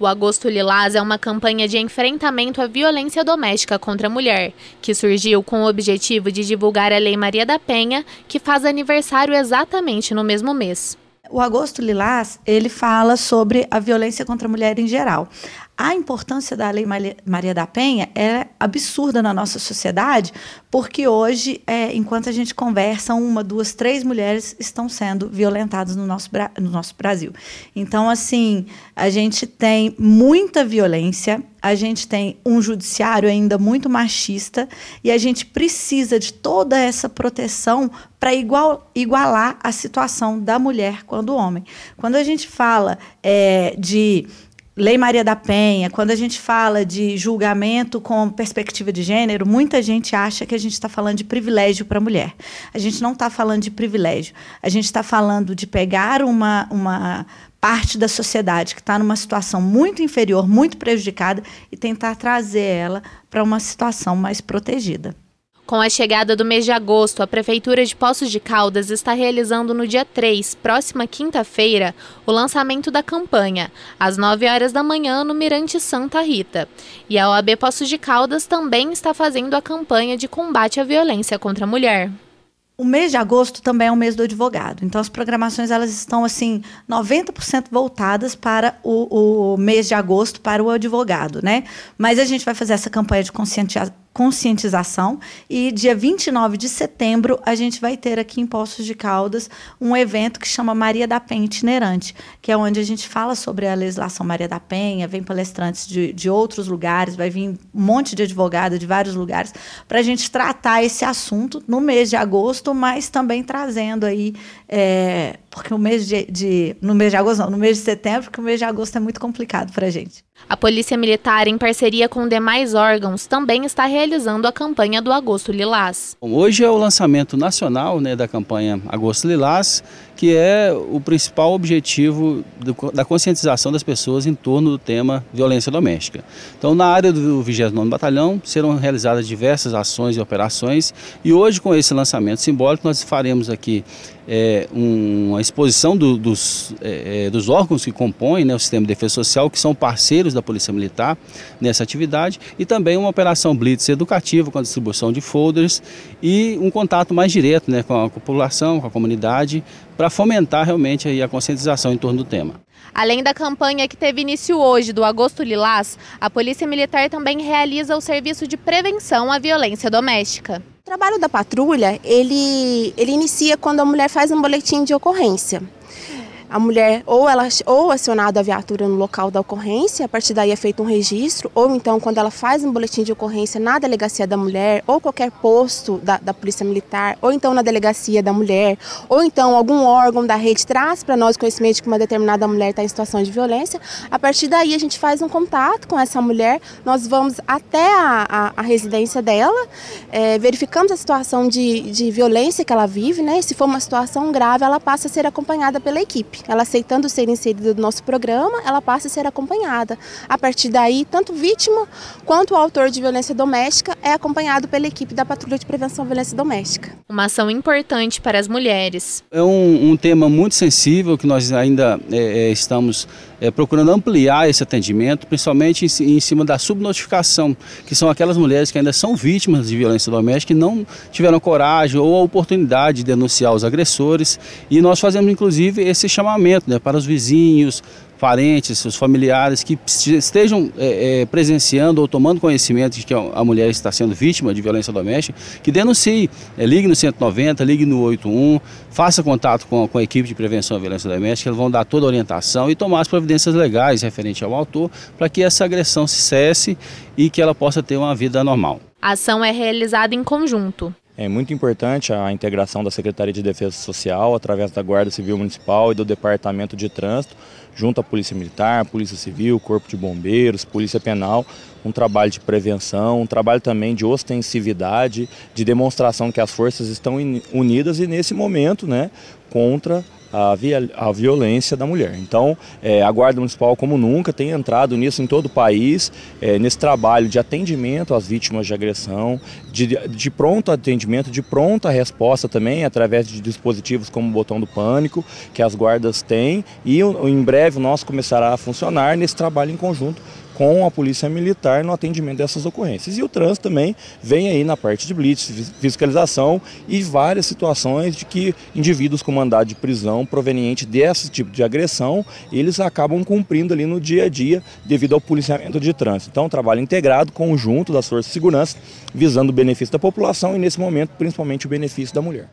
O Agosto Lilás é uma campanha de enfrentamento à violência doméstica contra a mulher, que surgiu com o objetivo de divulgar a Lei Maria da Penha, que faz aniversário exatamente no mesmo mês. O Agosto Lilás, ele fala sobre a violência contra a mulher em geral a importância da Lei Maria da Penha é absurda na nossa sociedade, porque hoje, é, enquanto a gente conversa, uma, duas, três mulheres estão sendo violentadas no nosso, no nosso Brasil. Então, assim, a gente tem muita violência, a gente tem um judiciário ainda muito machista e a gente precisa de toda essa proteção para igual, igualar a situação da mulher quando homem. Quando a gente fala é, de Lei Maria da Penha, quando a gente fala de julgamento com perspectiva de gênero, muita gente acha que a gente está falando de privilégio para a mulher. A gente não está falando de privilégio. A gente está falando de pegar uma, uma parte da sociedade que está numa situação muito inferior, muito prejudicada, e tentar trazer ela para uma situação mais protegida. Com a chegada do mês de agosto, a Prefeitura de Poços de Caldas está realizando no dia 3, próxima quinta-feira, o lançamento da campanha, às 9 horas da manhã, no Mirante Santa Rita. E a OAB Poços de Caldas também está fazendo a campanha de combate à violência contra a mulher. O mês de agosto também é o mês do advogado. Então as programações elas estão assim 90% voltadas para o, o, mês de agosto para o advogado, né? Mas a gente vai fazer essa campanha de conscientização conscientização. E dia 29 de setembro, a gente vai ter aqui em Poços de Caldas um evento que chama Maria da Penha Itinerante, que é onde a gente fala sobre a legislação Maria da Penha, vem palestrantes de, de outros lugares, vai vir um monte de advogado de vários lugares, para a gente tratar esse assunto no mês de agosto, mas também trazendo aí. É, porque o mês de, de, no mês de agosto não, no mês de setembro, porque o mês de agosto é muito complicado para a gente. A Polícia Militar, em parceria com demais órgãos, também está realizando a campanha do Agosto Lilás. Hoje é o lançamento nacional né, da campanha Agosto Lilás, que é o principal objetivo do, da conscientização das pessoas em torno do tema violência doméstica. Então, na área do 29 Batalhão serão realizadas diversas ações e operações e hoje, com esse lançamento simbólico, nós faremos aqui é, uma exposição do, dos, é, dos, órgãos que compõem né, o Sistema de Defesa Social, que são parceiros da Polícia Militar nessa atividade, e também uma operação blitz educativa com a distribuição de folders e um contato mais direto né, com a população, com a comunidade, para fomentar realmente aí a conscientização em torno do tema. Além da campanha que teve início hoje do Agosto Lilás, a Polícia Militar também realiza o serviço de prevenção à violência doméstica. O trabalho da patrulha, ele, ele inicia quando a mulher faz um boletim de ocorrência a mulher ou ela ou acionada a viatura no local da ocorrência, a partir daí é feito um registro, ou então quando ela faz um boletim de ocorrência na delegacia da mulher, ou qualquer posto da, da Polícia Militar, ou então na delegacia da mulher, ou então algum órgão da rede traz para nós conhecimento de que uma determinada mulher está em situação de violência, a partir daí a gente faz um contato com essa mulher, nós vamos até a, a, a residência dela, é, verificamos a situação de, de violência que ela vive, né? E se for uma situação grave, ela passa a ser acompanhada pela equipe ela aceitando ser inserida no nosso programa, ela passa a ser acompanhada. A partir daí, tanto vítima quanto o autor de violência doméstica é acompanhado pela equipe da Patrulha de Prevenção à Violência Doméstica. Uma ação importante para as mulheres. É um, um tema muito sensível que nós ainda é, é estamos é, procurando ampliar esse atendimento, principalmente em, em cima da subnotificação, que são aquelas mulheres que ainda são vítimas de violência doméstica e não tiveram coragem ou a oportunidade de denunciar os agressores. E nós fazemos, inclusive, esse chamamento né, para os vizinhos, parentes, seus familiares que estejam é, é, presenciando ou tomando conhecimento de que a mulher está sendo vítima de violência doméstica, que denuncie, é, ligue no 190, ligue no 81, faça contato com, com a equipe de prevenção à violência doméstica, eles vão dar toda a orientação e tomar as providências legais referente ao autor para que essa agressão se cesse e que ela possa ter uma vida normal. A ação é realizada em conjunto é muito importante a integração da Secretaria de Defesa Social através da Guarda Civil Municipal e do Departamento de Trânsito, junto à Polícia Militar, Polícia Civil, Corpo de Bombeiros, Polícia Penal, um trabalho de prevenção, um trabalho também de ostensividade, de demonstração que as forças estão unidas e nesse momento, né, contra a, via, a violência da mulher. Então, é, a Guarda Municipal, como nunca, tem entrado nisso em todo o país, é, nesse trabalho de atendimento às vítimas de agressão, de, de pronto atendimento, de pronta resposta também, através de dispositivos como o botão do pânico, que as guardas têm, e em breve nós começará a funcionar nesse trabalho em conjunto com a Polícia Militar no atendimento dessas ocorrências. E o trânsito também vem aí na parte de blitz, fiscalização e várias situações de que indivíduos com mandado de prisão proveniente desse tipo de agressão, eles acabam cumprindo ali no dia a dia devido ao policiamento de trânsito. Então, um trabalho integrado, conjunto das forças de segurança, visando o benefício da população e, nesse momento, principalmente o benefício da mulher.